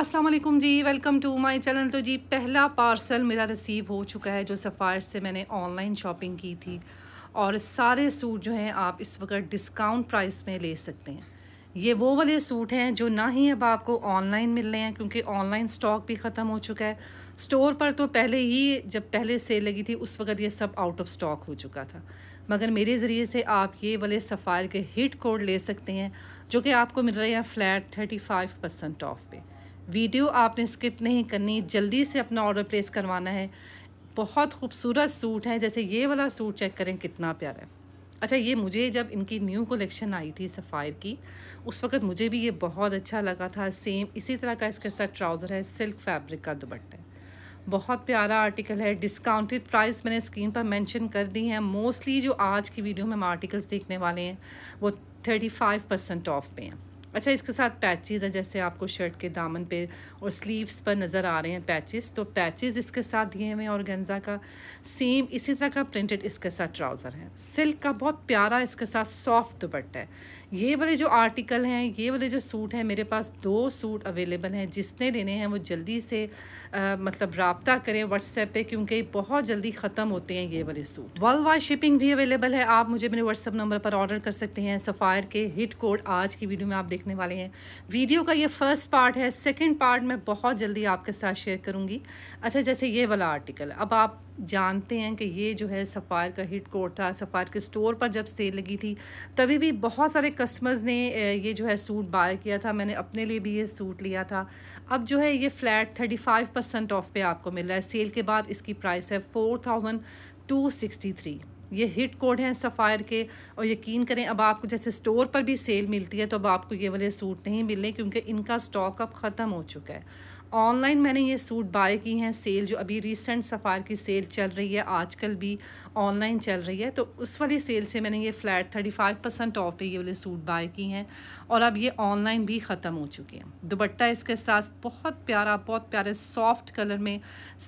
Aslam ji welcome to my channel तो जी पहला पार्सल मेरा रिसीव हो चुका है जो सफ़ारिश से मैंने ऑनलाइन शॉपिंग की थी और सारे सूट जो हैं आप इस वक्त डिस्काउंट प्राइस में ले सकते हैं ये वो वाले सूट हैं जो ना ही अब आपको ऑनलाइन मिल रहे हैं क्योंकि ऑनलाइन स्टॉक भी ख़त्म हो चुका है स्टोर पर तो पहले ही जब पहले सेल लगी थी उस वक्त ये सब आउट ऑफ स्टॉक हो चुका था मगर मेरे ज़रिए से आप ये वाले सफ़ार के हिट कोड ले सकते हैं जो कि आपको मिल रहे हैं flat thirty five percent off पे वीडियो आपने स्किप नहीं करनी जल्दी से अपना ऑर्डर प्लेस करवाना है बहुत खूबसूरत सूट है जैसे ये वाला सूट चेक करें कितना प्यारा है अच्छा ये मुझे जब इनकी न्यू कलेक्शन आई थी सफ़ायर की उस वक्त मुझे भी ये बहुत अच्छा लगा था सेम इसी तरह का इसके साथ ट्राउज़र है सिल्क फैब्रिक का दुपट्टा है बहुत प्यारा आर्टिकल है डिस्काउंटेड प्राइस मैंने स्क्रीन पर मेंशन कर दी है मोस्टली जो आज की वीडियो में हम आर्टिकल्स देखने वाले हैं वो थर्टी फाइव परसेंट ऑफ पे हैं अच्छा इसके साथ पैचेज़ हैं जैसे आपको शर्ट के दामन पे और स्लीव्स पर नज़र आ रहे हैं पैचेस तो पैचेज़ इसके साथ दिए हुए और गेंजा का सेम इसी तरह का प्रिंटेड इसके साथ ट्राउज़र है सिल्क का बहुत प्यारा इसके साथ सॉफ्ट दुपट्टा है ये वाले जो आर्टिकल हैं ये वाले जो सूट हैं मेरे पास दो सूट अवेलेबल हैं जिसने लेने हैं वो जल्दी से आ, मतलब रबता करें व्हाट्सएप पे क्योंकि बहुत जल्दी ख़त्म होते हैं ये वाले सूट वर्ल्ड वाइड शिपिंग भी अवेलेबल है आप मुझे मेरे व्हाट्सअप नंबर पर ऑर्डर कर सकते हैं सफ़ायर के हिट कोड आज की वीडियो में आप देखने वाले हैं वीडियो का ये फ़र्स्ट पार्ट है सेकेंड पार्ट मैं बहुत जल्दी आपके साथ शेयर करूँगी अच्छा जैसे ये वाला आर्टिकल अब आप जानते हैं कि ये जो है सफ़ार का हिट कोड था सफ़ार के स्टोर पर जब सेल लगी थी तभी भी बहुत सारे कस्टमर्स ने ये जो है सूट बाय किया था मैंने अपने लिए भी ये सूट लिया था अब जो है ये flat thirty five percent off पे आपको मिल रहा है सेल के बाद इसकी प्राइस है four thousand two sixty three ये हिट कोड हैं सफ़ायर के और यकीन करें अब आपको जैसे स्टोर पर भी सेल मिलती है तो अब आपको ये वाले सूट नहीं मिलने क्योंकि इनका स्टॉक अब ख़त्म हो चुका है ऑनलाइन मैंने ये सूट बाय की हैं सेल जो अभी रिसेंट सफ़ार की सेल चल रही है आजकल भी ऑनलाइन चल रही है तो उस वाली सेल से मैंने ये flat thirty five percent off पे ये वाले सूट बाय की हैं और अब ये ऑनलाइन भी ख़त्म हो चुके हैं दुपट्टा इसके साथ बहुत प्यारा बहुत प्यारे सॉफ्ट कलर में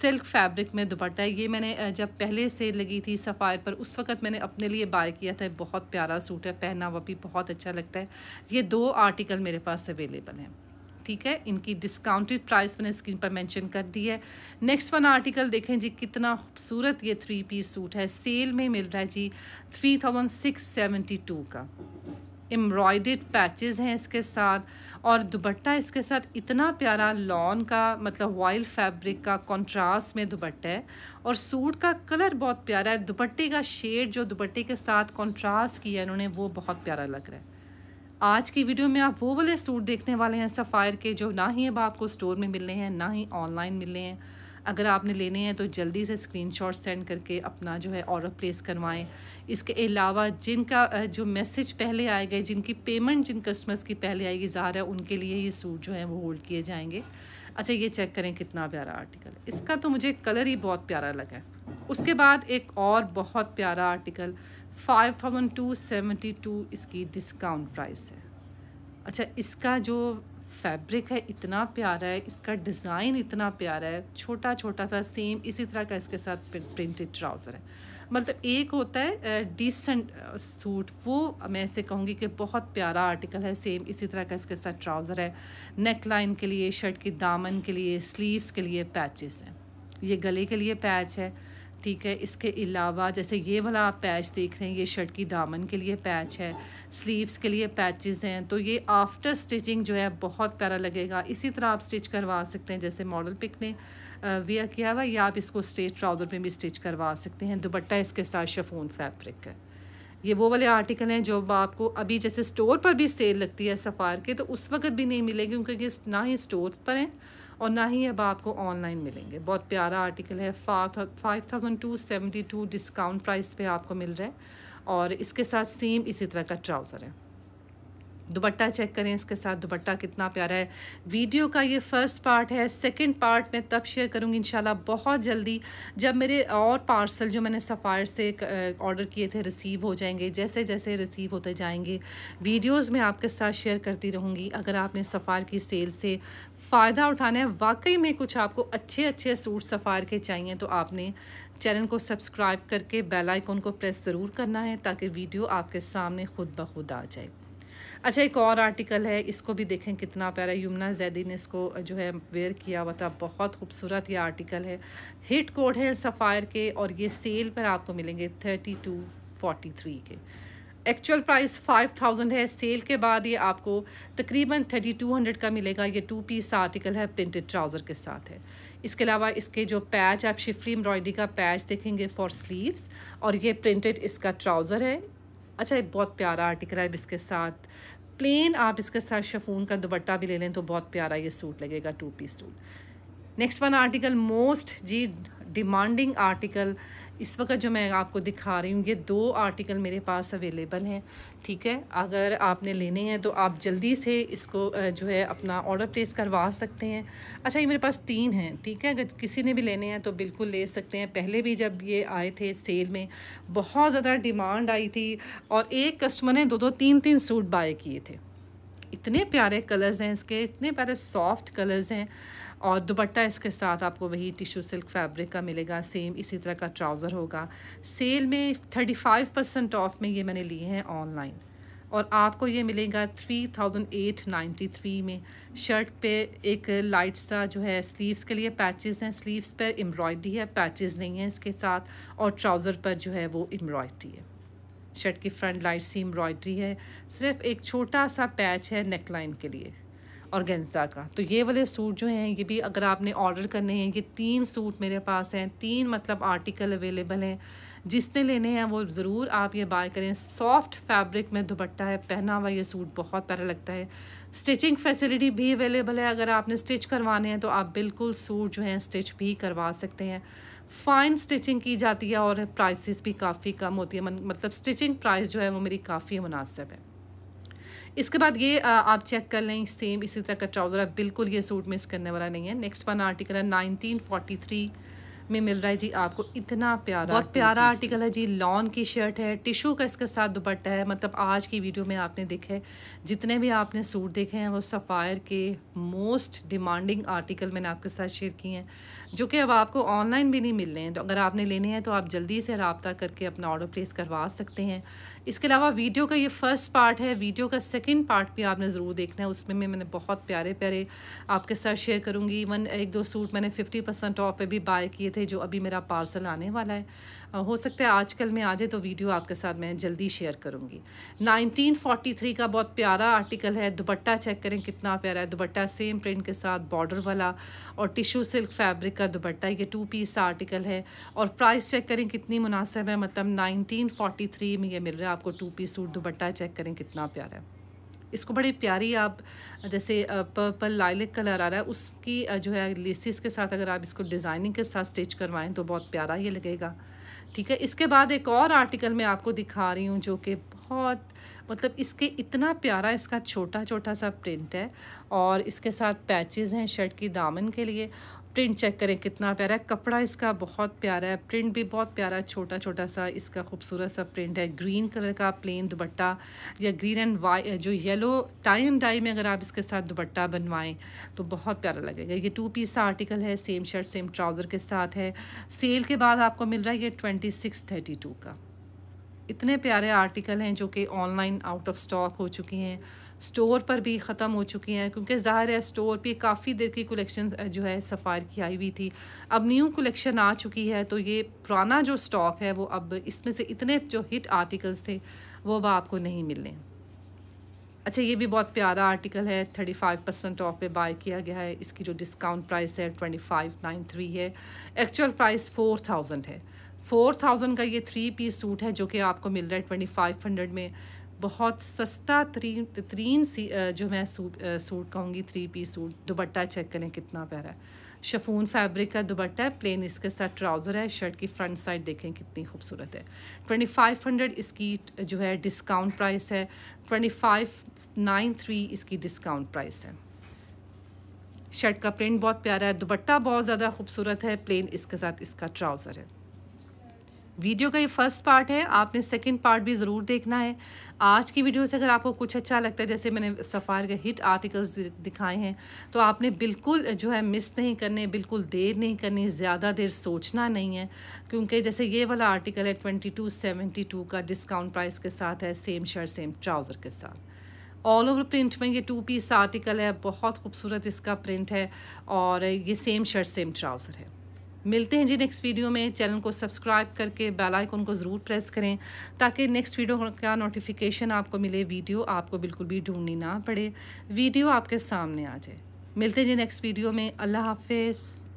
सिल्क फैब्रिक में दुपट्टा है ये मैंने जब पहले सेल लगी थी सफ़ार पर उस वक्त मैंने अपने लिए बाय किया था बहुत प्यारा सूट है पहना हुआ भी बहुत अच्छा लगता है ये दो आर्टिकल मेरे पास अवेलेबल हैं ठीक है इनकी डिस्काउंटेड प्राइस मैंने स्क्रीन पर मेंशन कर दी है नेक्स्ट वन आर्टिकल देखें जी कितना खूबसूरत ये थ्री पीस सूट है सेल में मिल रहा है जी three thousand six seventy two का एम्ब्रॉयडेड पैचेस हैं इसके साथ और दुपट्टा इसके साथ इतना प्यारा लॉन का मतलब वाइल्ड फैब्रिक का कंट्रास्ट में दुपट्टा है और सूट का कलर बहुत प्यारा है दुपट्टे का शेड जो दुपट्टे के साथ कंट्रास्ट किया इन्होंने वो बहुत प्यारा लग रहा है आज की वीडियो में आप वो वाले सूट देखने वाले हैं सफ़ायर के जो ना ही अब आपको स्टोर में मिलने हैं ना ही ऑनलाइन मिलने हैं अगर आपने लेने हैं तो जल्दी से स्क्रीनशॉट सेंड करके अपना जो है ऑर्डर प्लेस करवाएं इसके अलावा जिनका जो मैसेज पहले आए गए जिनकी पेमेंट जिन कस्टमर्स की पहले आएगी ज़ाहिर है उनके लिए ये सूट जो है वो होल्ड किए जाएंगे अच्छा ये चेक करें कितना प्यारा आर्टिकल इसका तो मुझे कलर ही बहुत प्यारा लगा उसके बाद एक और बहुत प्यारा आर्टिकल 5272 इसकी डिस्काउंट प्राइस है अच्छा इसका जो फैब्रिक है इतना प्यारा है इसका डिज़ाइन इतना प्यारा है छोटा छोटा सा सेम इसी तरह का इसके साथ प्रिंटेड ट्राउज़र है मतलब एक होता है डिसेंट सूट वो मैं ऐसे कहूँगी कि बहुत प्यारा आर्टिकल है सेम इसी तरह का इसके साथ ट्राउज़र है नेक लाइन के लिए शर्ट की दामन के लिए स्लीव्स के लिए पैचेस हैं ये गले के लिए पैच है ठीक है इसके अलावा जैसे ये वाला आप पैच देख रहे हैं ये शर्ट की दामन के लिए पैच है स्लीव्स के लिए पैचेस हैं तो ये आफ्टर स्टिचिंग जो है बहुत प्यारा लगेगा इसी तरह आप स्टिच करवा सकते हैं जैसे मॉडल पिक ने वेयर किया हुआ या आप इसको स्ट्रेट ट्राउज़र में भी स्टिच करवा सकते हैं दुपट्टा इसके साथ शफोन फैब्रिक है ये वो वाले आर्टिकल हैं जो आपको अभी जैसे स्टोर पर भी सेल लगती है सफ़ार के तो उस वक्त भी नहीं मिलेगी क्योंकि ये ना ही स्टोर पर हैं और ना ही अब आपको ऑनलाइन मिलेंगे बहुत प्यारा आर्टिकल है five thousand two seventy two discount price पे आपको मिल रहा है और इसके साथ सेम इसी तरह का ट्राउज़र है दुपट्टा चेक करें इसके साथ दुपट्टा कितना प्यारा है वीडियो का ये फर्स्ट पार्ट है सेकंड पार्ट मैं तब शेयर करूँगी इनशाला बहुत जल्दी जब मेरे और पार्सल जो मैंने सफ़ायर से ऑर्डर किए थे रिसीव हो जाएंगे जैसे जैसे रिसीव होते जाएंगे वीडियोज़ में आपके साथ शेयर करती रहूँगी अगर आपने सफ़ार की सेल से फ़ायदा उठाना है वाकई में कुछ आपको अच्छे अच्छे सूट सफ़ार के चाहिए तो आपने चैनल को सब्सक्राइब करके बेलाइकॉन को प्रेस ज़रूर करना है ताकि वीडियो आपके सामने खुद ब खुद आ जाए अच्छा एक और आर्टिकल है इसको भी देखें कितना प्यारा यमुना जैदी ने इसको जो है वेयर किया हुआ था तो बहुत खूबसूरत ये आर्टिकल है हिट कोड है सफ़ायर के और ये सेल पर आपको मिलेंगे थर्टी टू फोर्टी थ्री के एक्चुअल प्राइस फाइव थाउजेंड है सेल के बाद ये आपको तकरीबन थर्टी टू हंड्रेड का मिलेगा ये टू पीस आर्टिकल है प्रिंटेड ट्राउज़र के साथ है इसके अलावा इसके जो पैच आप शिफली एम्ब्रॉयडरी का पैच देखेंगे फॉर स्लीव्स और ये प्रिंटेड इसका ट्राउज़र है अच्छा एक बहुत प्यारा आर्टिकल है इसके साथ प्लेन आप इसके साथ शफून का दुपट्टा भी ले लें तो बहुत प्यारा ये सूट लगेगा two piece suit next one article most जी डिमांडिंग आर्टिकल इस वक्त जो मैं आपको दिखा रही हूँ ये दो आर्टिकल मेरे पास अवेलेबल हैं ठीक है अगर आपने लेने हैं तो आप जल्दी से इसको जो है अपना ऑर्डर प्लेस करवा सकते हैं अच्छा ये मेरे पास तीन हैं ठीक है अगर किसी ने भी लेने हैं तो बिल्कुल ले सकते हैं पहले भी जब ये आए थे सेल में बहुत ज़्यादा डिमांड आई थी और एक कस्टमर ने दो दो तीन तीन सूट बाय किए थे इतने प्यारे कलर्स हैं इसके इतने प्यारे सॉफ्ट कलर्स हैं और दुपट्टा इसके साथ आपको वही टिशू सिल्क फैब्रिक का मिलेगा सेम इसी तरह का ट्राउज़र होगा सेल में थर्टी फाइव परसेंट ऑफ में ये मैंने लिए हैं ऑनलाइन और आपको ये मिलेगा three thousand eight ninety three में शर्ट पे एक लाइट सा जो है स्लीव्स के लिए पैचेस हैं स्लीव्स पर एम्ब्रॉयडरी है पैचेस नहीं है इसके साथ और ट्राउज़र पर जो है वो एम्ब्रॉयडरी है शर्ट की फ्रंट लाइट सी एम्ब्रॉयडरी है सिर्फ एक छोटा सा पैच है नेकलाइन के लिए और गेंजा का तो ये वाले सूट जो हैं ये भी अगर आपने ऑर्डर करने हैं ये तीन सूट मेरे पास हैं तीन मतलब आर्टिकल अवेलेबल हैं जिसने लेने हैं वो ज़रूर आप ये बाय करें सॉफ्ट फैब्रिक में दुपट्टा है पहना हुआ ये सूट बहुत प्यारा लगता है स्टिचिंग फैसिलिटी भी अवेलेबल है अगर आपने स्टिच करवाने हैं तो आप बिल्कुल सूट जो हैं स्टिच भी करवा सकते हैं फ़ाइन स्टिचिंग की जाती है और प्राइसेस भी काफ़ी कम होती है मतलब स्टिचिंग प्राइस जो है वो मेरी काफ़ी मुनासिब है इसके बाद ये आप चेक कर लें सेम इसी तरह का ट्राउज़र है बिल्कुल ये सूट मिस करने वाला नहीं है नेक्स्ट वन आर्टिकल है नाइनटीन फोर्टी थ्री में मिल रहा है जी आपको इतना प्यारा बहुत प्यारा आर्टिकल है जी लॉन की शर्ट है टिशू का इसके साथ दुपट्टा है मतलब आज की वीडियो में आपने देखे जितने भी आपने सूट देखे हैं वो सफ़ायर के मोस्ट डिमांडिंग आर्टिकल मैंने आपके साथ शेयर किए हैं जो कि अब आपको ऑनलाइन भी नहीं मिल रहे हैं तो अगर आपने लेने हैं तो आप जल्दी से रबता करके अपना ऑर्डर प्लेस करवा सकते हैं इसके अलावा वीडियो का ये फ़र्स्ट पार्ट है वीडियो का सेकेंड पार्ट भी आपने ज़रूर देखना है उसमें भी मैंने बहुत प्यारे प्यारे आपके साथ शेयर करूँगी इवन एक दो सूट मैंने फिफ्टी परसेंट ऑफ पर भी बाय किए थे जो अभी मेरा पार्सल आने वाला है हो सकता है आजकल में आ जाए तो वीडियो आपके साथ मैं जल्दी शेयर करूँगी 1943 का बहुत प्यारा आर्टिकल है दुपट्टा चेक करें कितना प्यारा है दुपट्टा सेम प्रिंट के साथ बॉर्डर वाला और टिश्यू सिल्क फैब्रिक का दुपट्टा ये टू पीस आर्टिकल है और प्राइस चेक करें कितनी मुनासिब है मतलब नाइनटीन में ये मिल रहा है आपको टू पीस सूट दुपट्टा चेक करें कितना प्यारा है इसको बड़े प्यारी आप जैसे पर्पल लाइलिक कलर आ रहा है उसकी जो है लेसिस के साथ अगर आप इसको डिज़ाइनिंग के साथ स्टिच करवाएं तो बहुत प्यारा ये लगेगा ठीक है इसके बाद एक और आर्टिकल मैं आपको दिखा रही हूँ जो कि बहुत मतलब इसके इतना प्यारा इसका छोटा छोटा सा प्रिंट है और इसके साथ पैचेस हैं शर्ट की दामन के लिए प्रिंट चेक करें कितना प्यारा है कपड़ा इसका बहुत प्यारा है प्रिंट भी बहुत प्यारा छोटा छोटा सा इसका खूबसूरत सा प्रिंट है ग्रीन कलर का प्लेन दुपट्टा या ग्रीन एंड वाई जो येलो टाई एंड डाई में अगर आप इसके साथ दुपट्टा बनवाएं तो बहुत प्यारा लगेगा ये टू पीस आर्टिकल है सेम शर्ट सेम ट्राउज़र के साथ है सेल के बाद आपको मिल रहा है ये ट्वेंटी सिक्स थर्टी टू का इतने प्यारे आर्टिकल हैं जो कि ऑनलाइन आउट ऑफ स्टॉक हो चुके हैं स्टोर पर भी ख़त्म हो चुकी हैं क्योंकि ज़ाहिर है स्टोर पर काफ़ी देर की कलेक्शन जो है सफ़ार की आई हुई थी अब न्यू कलेक्शन आ चुकी है तो ये पुराना जो स्टॉक है वो अब इसमें से इतने जो हिट आर्टिकल्स थे वो अब आपको नहीं मिलने अच्छा ये भी बहुत प्यारा आर्टिकल है थर्टी फाइव परसेंट ऑफ पे बाय किया गया है इसकी जो डिस्काउंट प्राइस है ट्वेंटी फाइव नाइन थ्री है एक्चुअल प्राइस फोर थाउजेंड है फोर थाउजेंड का ये थ्री पीस सूट है जो कि आपको मिल रहा है ट्वेंटी फाइव हंड्रेड में बहुत सस्ता तरीन तरीन सी जो मैं सूट सूट कहूँगी थ्री पी सूट दुबट्टा चेक करें कितना प्यारा है शफून फैब्रिक का दुबट्टा है प्लेन इसके साथ ट्राउज़र है शर्ट की फ्रंट साइड देखें कितनी खूबसूरत है ट्वेंटी फाइव हंड्रेड इसकी जो है डिस्काउंट प्राइस है ट्वेंटी फाइव नाइन थ्री इसकी डिस्काउंट प्राइस है शर्ट का प्रिंट बहुत प्यारा है दुपट्टा बहुत ज़्यादा खूबसूरत है प्लेन इसके साथ इसका ट्राउज़र है वीडियो का ये फर्स्ट पार्ट है आपने सेकंड पार्ट भी ज़रूर देखना है आज की वीडियो से अगर आपको कुछ अच्छा लगता है जैसे मैंने सफ़ार के हिट आर्टिकल्स दिखाए हैं तो आपने बिल्कुल जो है मिस नहीं करने बिल्कुल देर नहीं करनी ज़्यादा देर सोचना नहीं है क्योंकि जैसे ये वाला आर्टिकल है ट्वेंटी टू सेवेंटी टू का डिस्काउंट प्राइस के साथ है सेम शर्ट सेम ट्राउज़र के साथ ऑल ओवर प्रिंट में ये टू पीस आर्टिकल है बहुत खूबसूरत इसका प्रिंट है और ये सेम शर्ट सेम ट्राउज़र है मिलते हैं जी नेक्स्ट वीडियो में चैनल को सब्सक्राइब करके बेल आइकन को ज़रूर प्रेस करें ताकि नेक्स्ट वीडियो का नोटिफिकेशन आपको मिले वीडियो आपको बिल्कुल भी ढूंढनी ना पड़े वीडियो आपके सामने आ जाए मिलते हैं जी नेक्स्ट वीडियो में अल्लाह हाफिज़